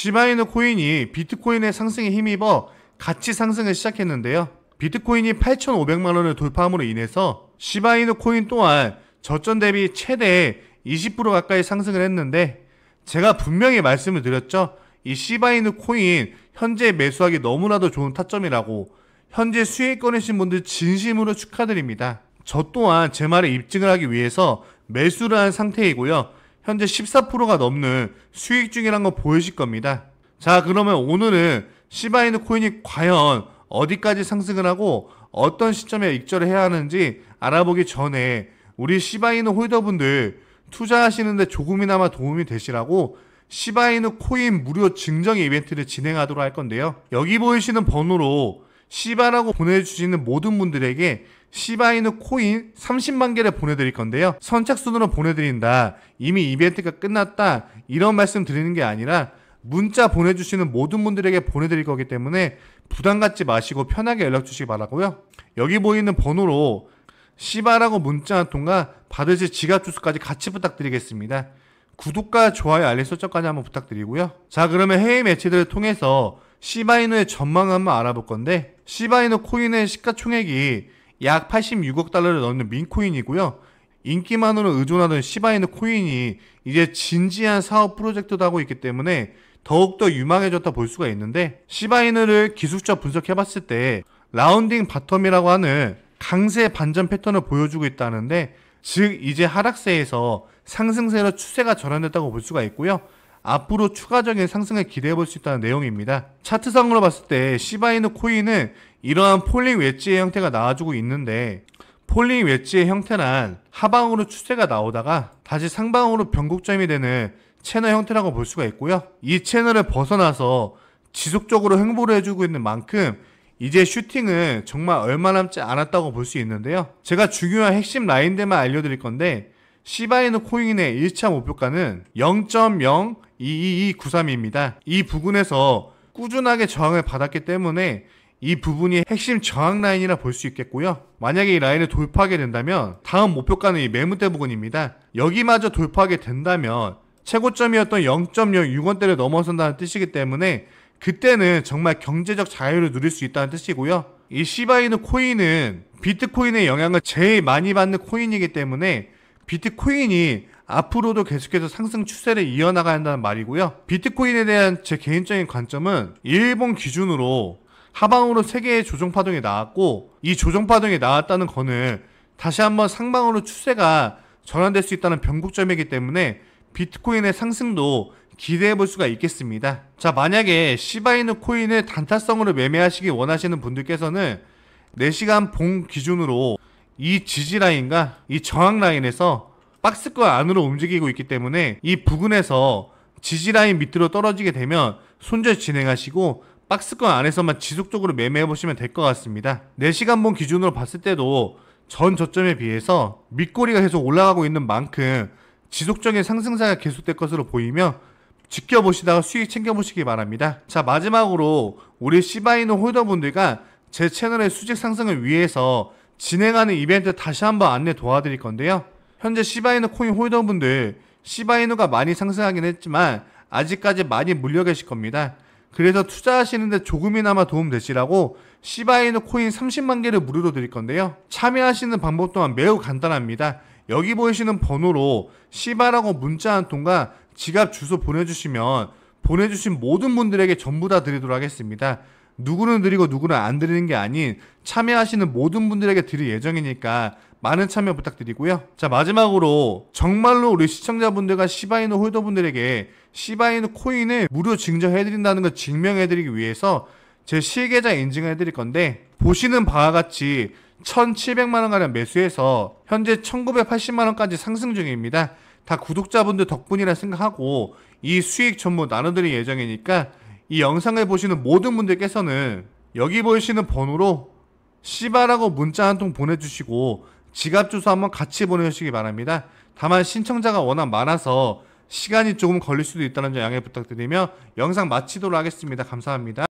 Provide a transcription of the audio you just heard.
시바이누 코인이 비트코인의 상승에 힘입어 같이 상승을 시작했는데요. 비트코인이 8,500만 원을 돌파함으로 인해서 시바이누 코인 또한 저점 대비 최대 20% 가까이 상승을 했는데 제가 분명히 말씀을 드렸죠. 이 시바이누 코인 현재 매수하기 너무나도 좋은 타점이라고 현재 수익 꺼내신 분들 진심으로 축하드립니다. 저 또한 제 말에 입증을 하기 위해서 매수를 한 상태이고요. 현재 14%가 넘는 수익 중이란 거 보이실 겁니다. 자, 그러면 오늘은 시바이누 코인이 과연 어디까지 상승을 하고 어떤 시점에 익절을 해야 하는지 알아보기 전에 우리 시바이누 홀더분들 투자하시는데 조금이나마 도움이 되시라고 시바이누 코인 무료 증정 이벤트를 진행하도록 할 건데요. 여기 보이시는 번호로 시바라고 보내주시는 모든 분들에게 시바이누 코인 30만 개를 보내드릴 건데요. 선착순으로 보내드린다. 이미 이벤트가 끝났다. 이런 말씀 드리는 게 아니라 문자 보내주시는 모든 분들에게 보내드릴 거기 때문에 부담 갖지 마시고 편하게 연락 주시기 바라고요. 여기 보이는 번호로 시바라고 문자 한 통과 받으실 지갑 주소까지 같이 부탁드리겠습니다. 구독과 좋아요 알림 설정까지 한번 부탁드리고요. 자 그러면 해외 매체들을 통해서 시바이누의 전망을 한번 알아볼 건데 시바이누 코인의 시가총액이 약 86억 달러를 넘는 민코인이고요. 인기만으로 의존하던 시바이누 코인이 이제 진지한 사업 프로젝트도 하고 있기 때문에 더욱더 유망해졌다 볼 수가 있는데 시바이누를 기술적 분석해봤을 때 라운딩 바텀이라고 하는 강세 반전 패턴을 보여주고 있다는데 즉 이제 하락세에서 상승세로 추세가 전환됐다고 볼 수가 있고요. 앞으로 추가적인 상승을 기대해 볼 수 있다는 내용입니다. 차트상으로 봤을 때 시바이누 코인은 이러한 폴링 웨지의 형태가 나와주고 있는데 폴링 웨지의 형태란 하방으로 추세가 나오다가 다시 상방으로 변곡점이 되는 채널 형태라고 볼 수가 있고요. 이 채널을 벗어나서 지속적으로 횡보를 해주고 있는 만큼 이제 슈팅은 정말 얼마 남지 않았다고 볼 수 있는데요. 제가 중요한 핵심 라인들만 알려드릴 건데 시바이누 코인의 1차 목표가는 0.0 22293입니다. 이 부근에서 꾸준하게 저항을 받았기 때문에 이 부분이 핵심 저항 라인이라 볼 수 있겠고요. 만약에 이 라인을 돌파하게 된다면 다음 목표가는 이 매물대 부근입니다. 여기마저 돌파하게 된다면 최고점이었던 0.06원대를 넘어선다는 뜻이기 때문에 그때는 정말 경제적 자유를 누릴 수 있다는 뜻이고요. 이 시바이누 코인은 비트코인의 영향을 제일 많이 받는 코인이기 때문에 비트코인이 앞으로도 계속해서 상승 추세를 이어나가야 한다는 말이고요. 비트코인에 대한 제 개인적인 관점은 일본 기준으로 하방으로 세계의 조정파동이 나왔고 이 조정파동이 나왔다는 거는 다시 한번 상방으로 추세가 전환될 수 있다는 변곡점이기 때문에 비트코인의 상승도 기대해 볼 수가 있겠습니다. 자, 만약에 시바이누 코인을 단타성으로 매매하시기 원하시는 분들께서는 4시간 봉 기준으로 이 지지라인과 이 저항라인에서 박스권 안으로 움직이고 있기 때문에 이 부근에서 지지라인 밑으로 떨어지게 되면 손절 진행하시고 박스권 안에서만 지속적으로 매매해 보시면 될 것 같습니다. 4시간봉 기준으로 봤을 때도 전 저점에 비해서 밑꼬리가 계속 올라가고 있는 만큼 지속적인 상승세가 계속될 것으로 보이며 지켜보시다가 수익 챙겨보시기 바랍니다. 자 마지막으로 우리 시바이노 홀더분들과 제 채널의 수직 상승을 위해서 진행하는 이벤트 다시 한번 안내 도와드릴 건데요. 현재 시바이누 코인 홀더분들 시바이누가 많이 상승하긴 했지만 아직까지 많이 물려 계실 겁니다. 그래서 투자하시는데 조금이나마 도움 되시라고 시바이누 코인 30만 개를 무료로 드릴 건데요. 참여하시는 방법 또한 매우 간단합니다. 여기 보이시는 번호로 시바라고 문자 한 통과 지갑 주소 보내주시면 보내주신 모든 분들에게 전부 다 드리도록 하겠습니다. 누구는 드리고 누구는 안 드리는 게 아닌 참여하시는 모든 분들에게 드릴 예정이니까 많은 참여 부탁드리고요. 자, 마지막으로 정말로 우리 시청자분들과 시바이노 홀더분들에게 시바이노 코인을 무료 증정해드린다는 걸 증명해드리기 위해서 제 실계좌 인증을 해드릴 건데 보시는 바와 같이 1,700만원가량 매수해서 현재 1,980만원까지 상승 중입니다. 다 구독자분들 덕분이라 생각하고 이 수익 전부 나눠드릴 예정이니까 이 영상을 보시는 모든 분들께서는 여기 보이시는 번호로 씨바라고 문자 한 통 보내주시고 지갑 주소 한번 같이 보내주시기 바랍니다. 다만 신청자가 워낙 많아서 시간이 조금 걸릴 수도 있다는 점 양해 부탁드리며 영상 마치도록 하겠습니다. 감사합니다.